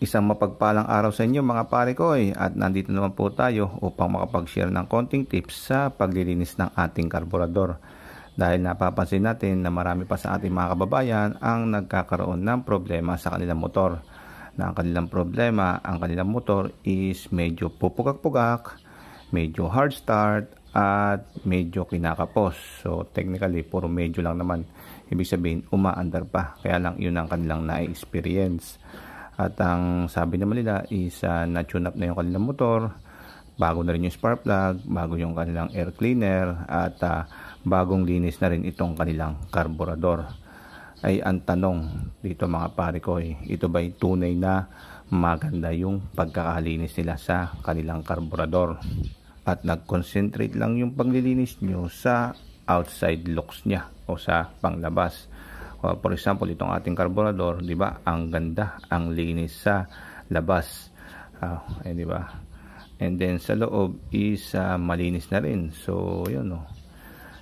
Isang mapagpalang araw sa inyo mga pare ko eh, at nandito naman po tayo upang makapag-share ng konting tips sa paglilinis ng ating karburador. Dahil napapansin natin na marami pa sa ating mga kababayan ang nagkakaroon ng problema sa kanilang motor. Na ang kanilang problema, ang kanilang motor is medyo pupukak pugak medyo hard start, at medyo kinakapos. So technically, puro medyo lang naman. Ibig sabihin, umaandar pa. Kaya lang yun ang kanilang na-experience. At ang sabi naman nila is uh, na-tune up na yung kanilang motor, bago na rin yung spark plug, bago yung kanilang air cleaner, at uh, bagong linis na rin itong kanilang carburetor. Ay ang tanong dito mga pare ko, eh, ito ba'y tunay na maganda yung pagkakalinis nila sa kanilang carburetor? At nag-concentrate lang yung paglilinis nyo sa outside looks niya o sa panglabas uh, for example itong ating carburetor di ba ang ganda ang linis sa labas uh, eh, di ba and then sa loob is uh, malinis na rin so yun no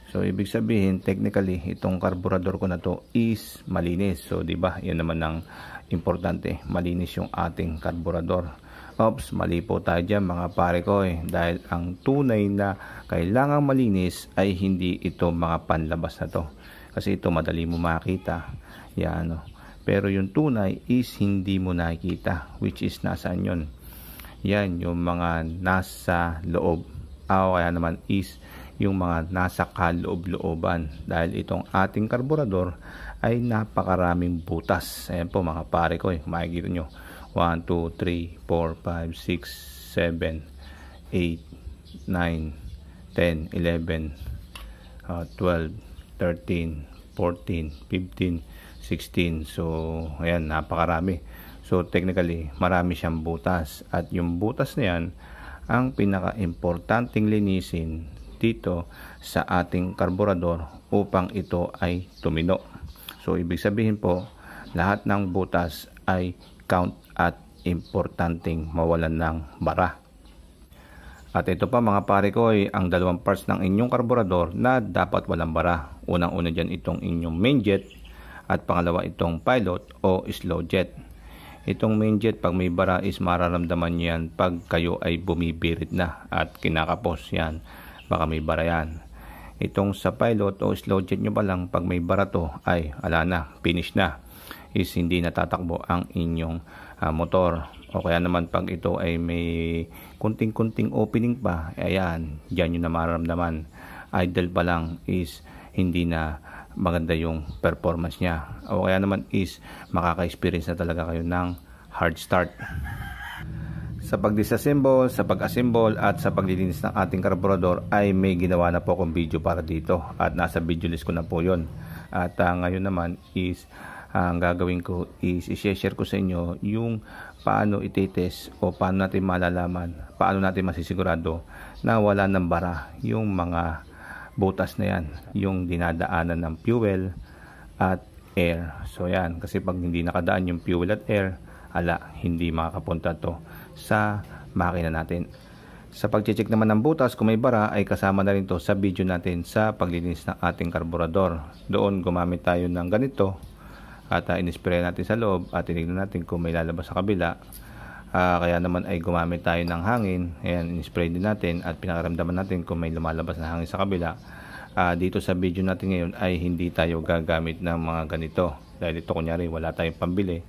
so ibig sabihin technically itong carburetor ko na to is malinis so di ba yan naman ang importante malinis yung ating carburetor Oops, mali po tayo dyan mga pare ko eh. Dahil ang tunay na kailangan malinis ay hindi ito mga panlabas na to. Kasi ito madali mo makita. Yan ano. Pero yung tunay is hindi mo nakikita which is nasaan yon. Yan yung mga nasa loob. Ah, kaya naman is yung mga nasa kaloob-looban dahil itong ating karburador ay napakaraming butas ayan po mga pare ko eh, makikita nyo 1, 2, 3, 4, 5, 6, 7, 8, 9, 10, 11, uh, 12, 13, 14, 15, 16. So, ayan, napakarami. So, technically, marami siyang butas. At yung butas na yan, ang pinaka-importanting linisin dito sa ating karburador upang ito ay tumino. So, ibig sabihin po, lahat ng butas ay count at importanteng mawalan ng bara. At ito pa mga pare ko ay ang dalawang parts ng inyong karburador na dapat walang bara. Unang-una dyan itong inyong main jet at pangalawa itong pilot o slow jet. Itong main jet pag may bara is mararamdaman nyo yan pag kayo ay bumibirit na at kinakapos yan. Baka may bara yan. Itong sa pilot o slow jet nyo pa lang pag may bara to ay ala na, finish na. Is hindi natatakbo ang inyong uh, motor. O kaya naman pag ito ay may kunting-kunting opening pa, ayan, dyan nyo na mararamdaman. Idle pa lang is hindi na maganda yung performance niya. O kaya naman is makaka-experience na talaga kayo ng hard start. Sa pag-disassemble, sa pag-assemble at sa paglilinis ng ating carburetor ay may ginawa na po akong video para dito at nasa video list ko na po yon. At uh, ngayon naman is ah, ang gagawin ko is i-share ko sa inyo yung paano itetest o paano natin malalaman, paano natin masisigurado na wala nang bara yung mga butas na yan yung dinadaanan ng fuel at air. So yan, kasi pag hindi nakadaan yung fuel at air, ala, hindi makakapunta to sa makina natin. Sa pagchecheck naman ng butas, kung may bara ay kasama na rin to sa video natin sa paglinis ng ating karburador. Doon gumamit tayo ng ganito at uh, inispray natin sa loob at tinignan natin kung may lalabas sa kabila Uh, kaya naman ay gumamit tayo ng hangin. Ayan, in-spray din natin at pinakaramdaman natin kung may lumalabas na hangin sa kabila. Uh, dito sa video natin ngayon ay hindi tayo gagamit ng mga ganito. Dahil ito kunyari wala tayong pambili.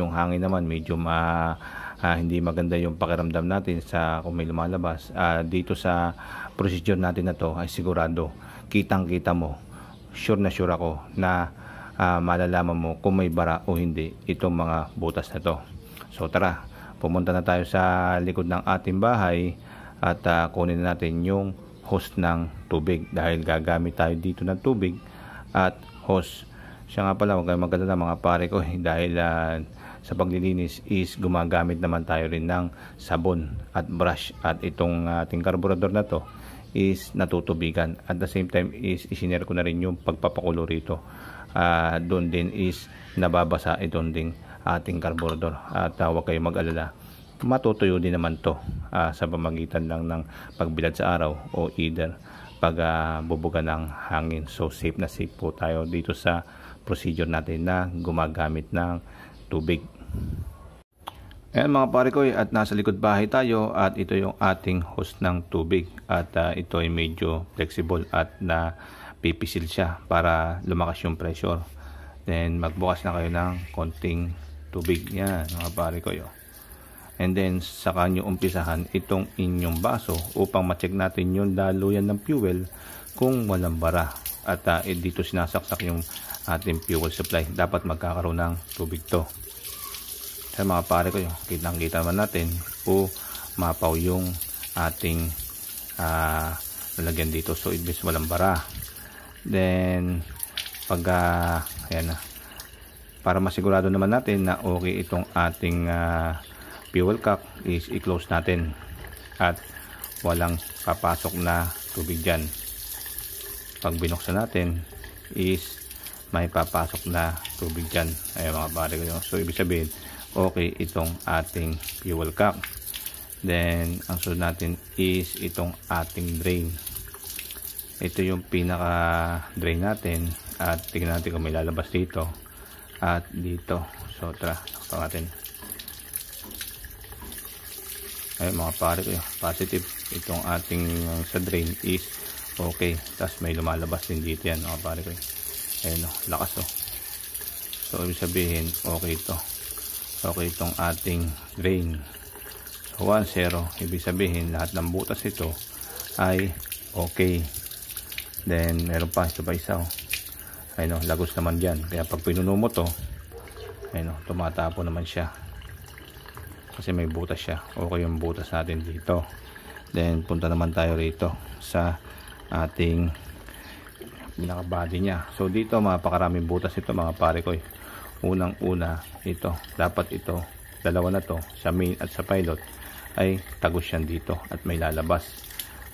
Yung hangin naman medyo ma, uh, hindi maganda yung pakiramdam natin sa kung may lumalabas. Uh, dito sa procedure natin na to ay sigurado kitang kita mo. Sure na sure ako na uh, malalaman mo kung may bara o hindi itong mga butas na to. So tara, pumunta na tayo sa likod ng ating bahay at uh, kunin natin yung hose ng tubig dahil gagamit tayo dito ng tubig at hose siya nga pala huwag kayong magkalala mga pare ko eh, dahil uh, sa paglilinis is gumagamit naman tayo rin ng sabon at brush at itong uh, ating carburetor na to is natutubigan at the same time is isiner ko na rin yung pagpapakulo rito uh, doon din is nababasa itong eh, ding ating carburetor at uh, huwag kayong mag-alala matutuyo din naman to uh, sa pamagitan lang ng pagbilad sa araw o either pag uh, ah, bubuga ng hangin so safe na safe po tayo dito sa procedure natin na gumagamit ng tubig Ayan mga pare ko at nasa likod bahay tayo at ito yung ating hose ng tubig at uh, ito ay medyo flexible at na pipisil siya para lumakas yung pressure then magbukas na kayo ng konting tubig. Yan, mga pare ko yun. And then, saka nyo umpisahan itong inyong baso upang ma-check natin yung daluyan ng fuel kung walang bara. At uh, eh, dito sinasaksak yung ating fuel supply. Dapat magkakaroon ng tubig to. Kaya mga pare ko yun, kitang-kita naman natin o mapaw yung ating uh, lalagyan dito. So, it means walang bara. Then, pag, uh, ayan na, para masigurado naman natin na okay itong ating uh, fuel cap is i-close natin at walang papasok na tubig dyan pag binuksan natin is may papasok na tubig dyan ay mga pare ko so ibig sabihin okay itong ating fuel cap then ang sunod natin is itong ating drain ito yung pinaka drain natin at tingnan natin kung may lalabas dito at dito so tara laksan natin ay mga pare positive itong ating uh, sa drain is okay tapos may lumalabas din dito yan mga pare ko ayun o oh, lakas o oh. so ibig sabihin okay ito okay itong ating drain so 1-0 ibig sabihin lahat ng butas ito ay okay then meron pa ito pa isa o oh ayun o, oh, lagos naman dyan kaya pag pinuno mo to ayun o, oh, tumatapo naman siya kasi may butas siya okay yung butas natin dito then punta naman tayo rito sa ating pinaka body nya so dito mapakaraming butas ito mga pare ko eh. unang una ito dapat ito dalawa na to sa main at sa pilot ay tagos yan dito at may lalabas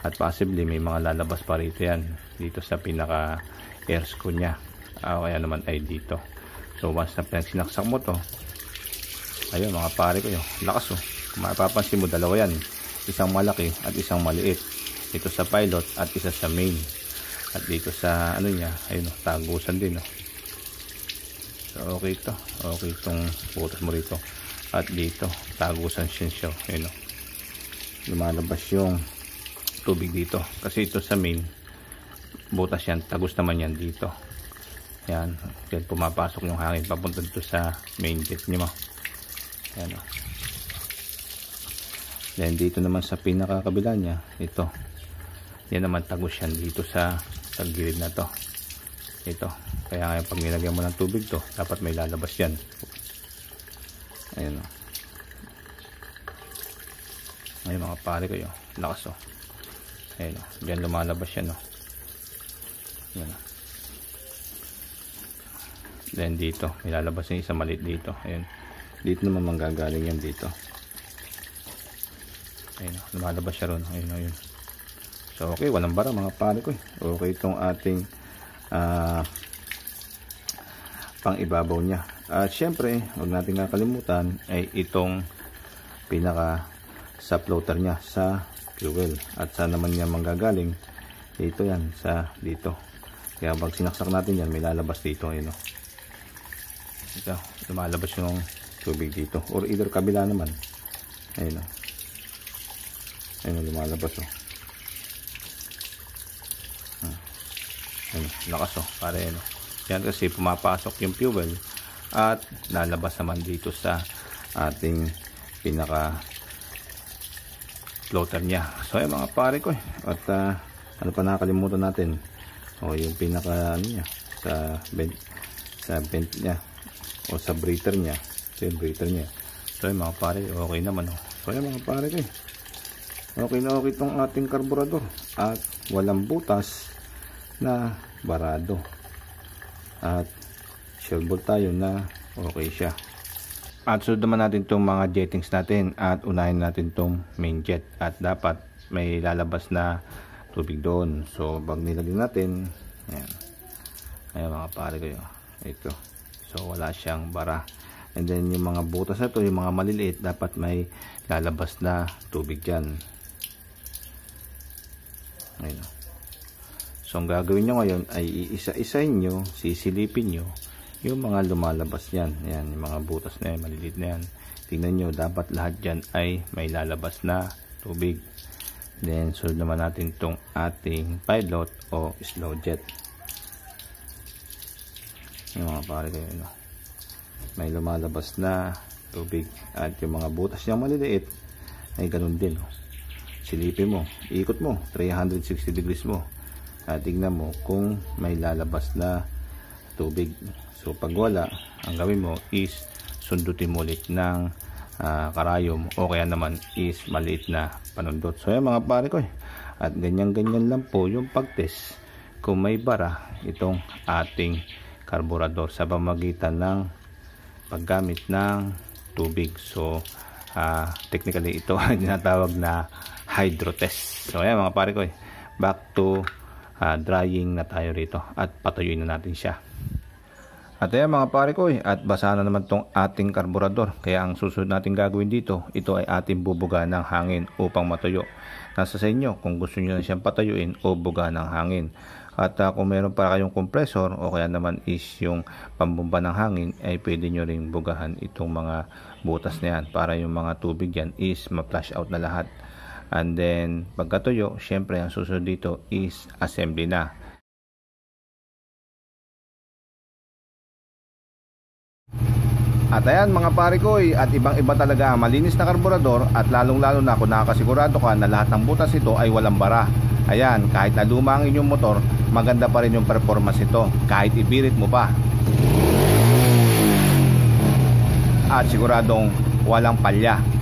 at possibly may mga lalabas pa rito yan dito sa pinaka airscon nya ah, kaya naman ay dito so once na pinagsinasak mo to ayun mga pare ko yun lakas oh mapapansin mo dalawa yan isang malaki at isang maliit ito sa pilot at isa sa main at dito sa ano niya ayun oh, tagusan din oh so okay to okay itong putas mo rito at dito tagusan siya ayun oh lumalabas yung tubig dito kasi ito sa main butas yan tagos naman yan dito yan. Yan pumapasok yung hangin papunta dito sa main gate nyo. Yan o. Oh. Then dito naman sa pinakakabila niya, ito. Yan naman tagos yan dito sa, sa gilid na to. Ito. Kaya nga pag nilagyan mo ng tubig to, dapat may lalabas yan. Ayan o. Oh. Ayan mga pare kayo. Lakas o. Oh. Ayan o. Diyan lumalabas yan o. Ayan o. Then dito, ilalabas yung isa maliit dito. Ayun. Dito naman manggagaling yan dito. Ayun, lumalabas siya ron. Ayun, ayun. So okay, walang bara mga pare ko. eh. Okay itong ating uh, ah, pang ibabaw niya. At syempre, huwag natin nakalimutan ay itong pinaka sa floater niya sa fuel. At saan naman niya manggagaling? Dito yan, sa dito. Kaya pag sinaksak natin yan, may lalabas dito. Ayun, oh ito lumalabas yung tubig dito or either kabila naman ayun o oh. ayun o oh, lumalabas o oh. hmm. ayun o lakas o para yun o yan kasi pumapasok yung fuel at lalabas naman dito sa ating pinaka floater niya so ayun mga pare ko eh. at uh, ano pa nakakalimutan natin o yung pinaka ano niya sa vent sa vent niya o sa breather niya sa breather niya so yung mga pare okay naman oh. so yung mga pare eh. okay na okay itong ating karburador at walang butas na barado at shovel tayo na okay siya at sunod naman natin itong mga jettings natin at unahin natin itong main jet at dapat may lalabas na tubig doon so pag nilagyan natin ayan ayan mga pare kayo ito so wala siyang bara and then yung mga butas na to yung mga maliliit dapat may lalabas na tubig dyan ayun so ang gagawin nyo ngayon ay iisa-isa nyo sisilipin nyo yung mga lumalabas yan Ayan, yung mga butas na yan maliliit na yan tingnan nyo dapat lahat dyan ay may lalabas na tubig then sunod naman natin tong ating pilot o slow jet yung mga pare kayo may lumalabas na tubig at yung mga butas niya maliliit ay ganun din no? silipin mo, ikot mo 360 degrees mo at tignan mo kung may lalabas na tubig so pag wala, ang gawin mo is sundutin mo ulit ng uh, karayom o kaya naman is maliit na panundot so yan mga pare ko eh. at ganyan ganyan lang po yung pagtest kung may bara itong ating karburador sa pamagitan ng paggamit ng tubig. So, uh, technically ito ay tinatawag na hydro test. So, ayan mga pare ko, eh. back to uh, drying na tayo rito at patuyuin na natin siya. At ayan mga pare ko, eh, at basa na naman tong ating karburador. Kaya ang susunod natin gagawin dito, ito ay ating bubuga ng hangin upang matuyo. Nasa sa inyo kung gusto niyo na siyang patayuin o buga ng hangin. At uh, kung meron para kayong compressor o kaya naman is yung pambumba ng hangin ay pwede nyo ring bugahan itong mga butas na yan para yung mga tubig yan is ma-flush out na lahat. And then pagkatuyo, syempre ang susunod dito is assembly na. At ayan mga pare ko eh, at ibang iba talaga malinis na karburador at lalong lalo na kung nakakasigurado ka na lahat ng butas ito ay walang bara. Ayan kahit na luma ang inyong motor maganda pa rin yung performance ito kahit ibirit mo pa at siguradong walang palya